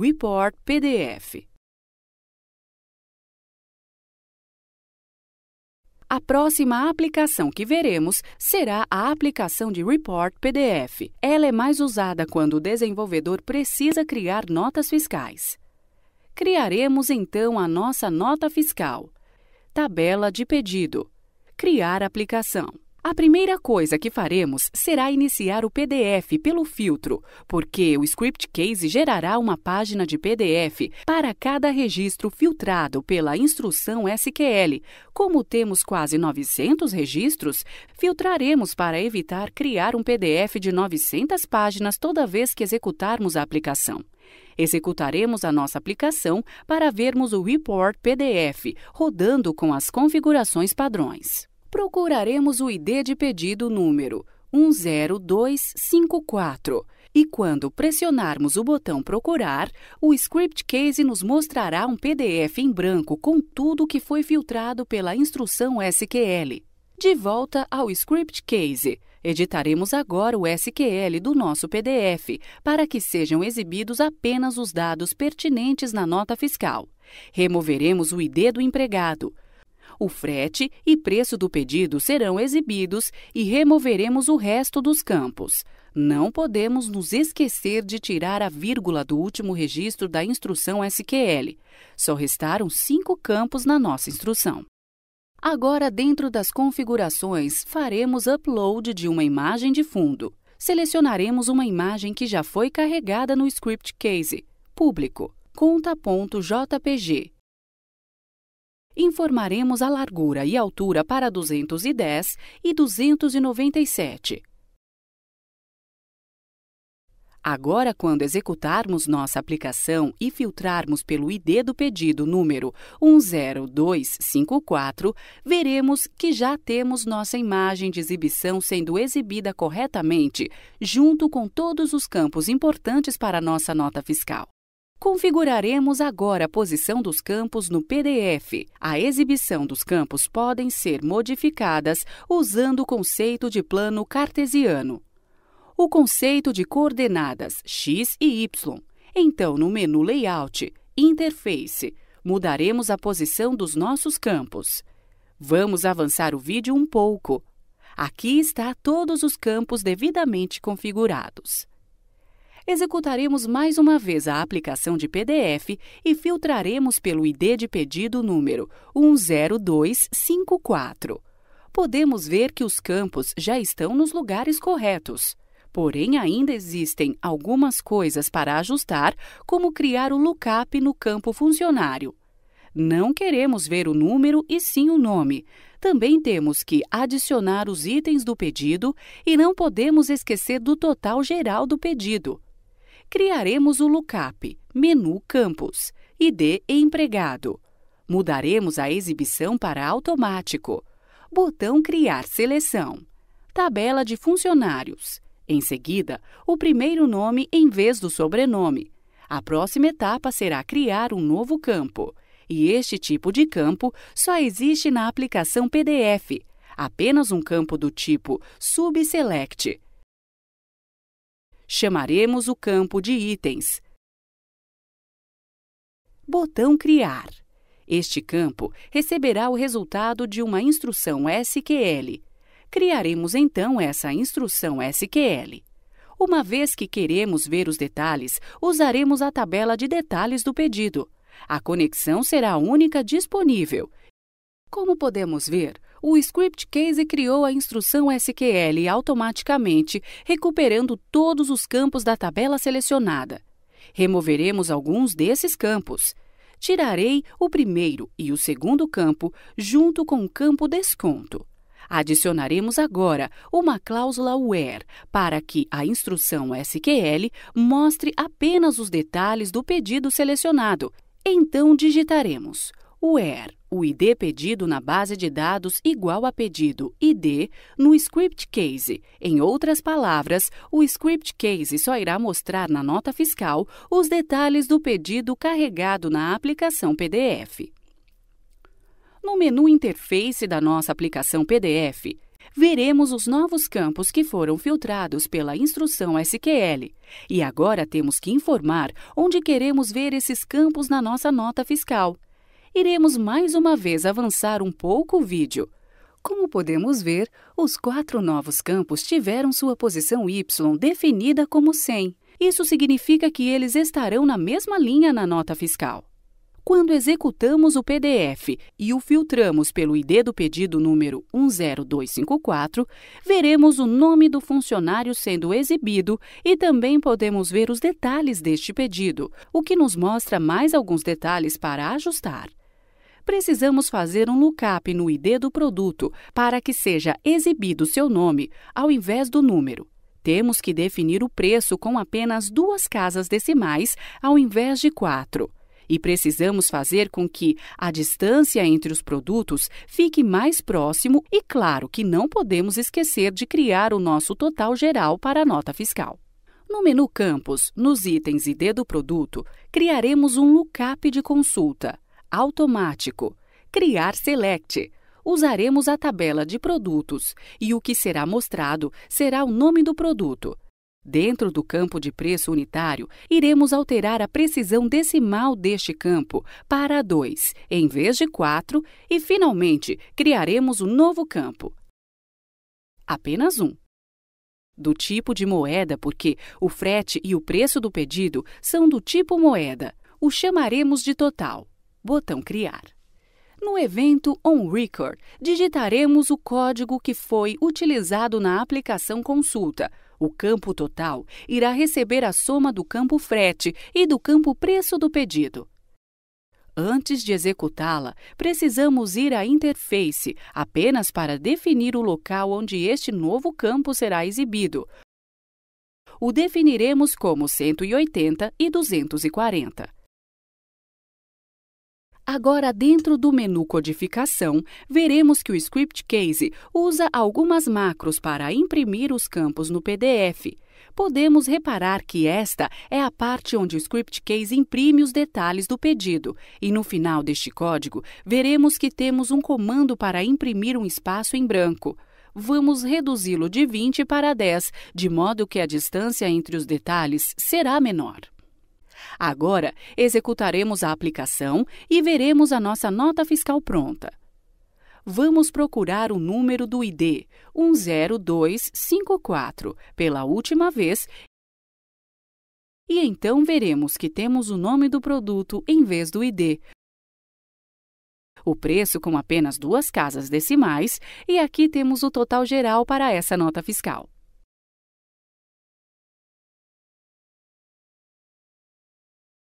Report PDF. A próxima aplicação que veremos será a aplicação de Report PDF. Ela é mais usada quando o desenvolvedor precisa criar notas fiscais. Criaremos então a nossa nota fiscal. Tabela de pedido. Criar aplicação. A primeira coisa que faremos será iniciar o PDF pelo filtro, porque o Script Case gerará uma página de PDF para cada registro filtrado pela instrução SQL. Como temos quase 900 registros, filtraremos para evitar criar um PDF de 900 páginas toda vez que executarmos a aplicação. Executaremos a nossa aplicação para vermos o Report PDF rodando com as configurações padrões procuraremos o ID de pedido número 10254 e quando pressionarmos o botão Procurar, o Script Case nos mostrará um PDF em branco com tudo que foi filtrado pela instrução SQL. De volta ao Script Case, editaremos agora o SQL do nosso PDF para que sejam exibidos apenas os dados pertinentes na nota fiscal. Removeremos o ID do empregado o frete e preço do pedido serão exibidos e removeremos o resto dos campos. Não podemos nos esquecer de tirar a vírgula do último registro da instrução SQL. Só restaram cinco campos na nossa instrução. Agora, dentro das configurações, faremos upload de uma imagem de fundo. Selecionaremos uma imagem que já foi carregada no script case, público, conta.jpg informaremos a largura e altura para 210 e 297. Agora, quando executarmos nossa aplicação e filtrarmos pelo ID do pedido número 10254, veremos que já temos nossa imagem de exibição sendo exibida corretamente, junto com todos os campos importantes para nossa nota fiscal. Configuraremos agora a posição dos campos no PDF. A exibição dos campos podem ser modificadas usando o conceito de plano cartesiano. O conceito de coordenadas x e y. Então, no menu Layout, Interface, mudaremos a posição dos nossos campos. Vamos avançar o vídeo um pouco. Aqui está todos os campos devidamente configurados executaremos mais uma vez a aplicação de PDF e filtraremos pelo ID de pedido número 10254. Podemos ver que os campos já estão nos lugares corretos. Porém, ainda existem algumas coisas para ajustar, como criar o lookup no campo funcionário. Não queremos ver o número e sim o nome. Também temos que adicionar os itens do pedido e não podemos esquecer do total geral do pedido criaremos o LUCAP, Menu Campus, e de Empregado. Mudaremos a exibição para automático. Botão Criar Seleção. Tabela de funcionários. Em seguida, o primeiro nome em vez do sobrenome. A próxima etapa será criar um novo campo. E este tipo de campo só existe na aplicação PDF. Apenas um campo do tipo Subselect chamaremos o campo de itens. Botão Criar. Este campo receberá o resultado de uma instrução SQL. Criaremos então essa instrução SQL. Uma vez que queremos ver os detalhes, usaremos a tabela de detalhes do pedido. A conexão será a única disponível. Como podemos ver, o script case criou a instrução SQL automaticamente, recuperando todos os campos da tabela selecionada. Removeremos alguns desses campos. Tirarei o primeiro e o segundo campo junto com o campo desconto. Adicionaremos agora uma cláusula WHERE para que a instrução SQL mostre apenas os detalhes do pedido selecionado. Então digitaremos o ER, o ID pedido na base de dados igual a pedido ID no script case. Em outras palavras, o script case só irá mostrar na nota fiscal os detalhes do pedido carregado na aplicação PDF. No menu interface da nossa aplicação PDF, veremos os novos campos que foram filtrados pela instrução SQL. E agora temos que informar onde queremos ver esses campos na nossa nota fiscal iremos mais uma vez avançar um pouco o vídeo. Como podemos ver, os quatro novos campos tiveram sua posição Y definida como 100. Isso significa que eles estarão na mesma linha na nota fiscal. Quando executamos o PDF e o filtramos pelo ID do pedido número 10254, veremos o nome do funcionário sendo exibido e também podemos ver os detalhes deste pedido, o que nos mostra mais alguns detalhes para ajustar precisamos fazer um lookup no ID do produto para que seja exibido seu nome ao invés do número. Temos que definir o preço com apenas duas casas decimais ao invés de quatro. E precisamos fazer com que a distância entre os produtos fique mais próximo e, claro, que não podemos esquecer de criar o nosso total geral para a nota fiscal. No menu Campos, nos itens ID do produto, criaremos um lookup de consulta automático. Criar Select. Usaremos a tabela de produtos e o que será mostrado será o nome do produto. Dentro do campo de preço unitário, iremos alterar a precisão decimal deste campo para 2, em vez de 4, e finalmente criaremos um novo campo. Apenas um. Do tipo de moeda, porque o frete e o preço do pedido são do tipo moeda, o chamaremos de total botão Criar. No evento On Record, digitaremos o código que foi utilizado na aplicação consulta. O campo total irá receber a soma do campo frete e do campo preço do pedido. Antes de executá-la, precisamos ir à interface apenas para definir o local onde este novo campo será exibido. O definiremos como 180 e 240. Agora, dentro do menu Codificação, veremos que o Script Case usa algumas macros para imprimir os campos no PDF. Podemos reparar que esta é a parte onde o Script Case imprime os detalhes do pedido, e no final deste código, veremos que temos um comando para imprimir um espaço em branco vamos reduzi-lo de 20 para 10, de modo que a distância entre os detalhes será menor. Agora, executaremos a aplicação e veremos a nossa nota fiscal pronta. Vamos procurar o número do ID 10254 pela última vez e então veremos que temos o nome do produto em vez do ID. O preço com apenas duas casas decimais, e aqui temos o total geral para essa nota fiscal.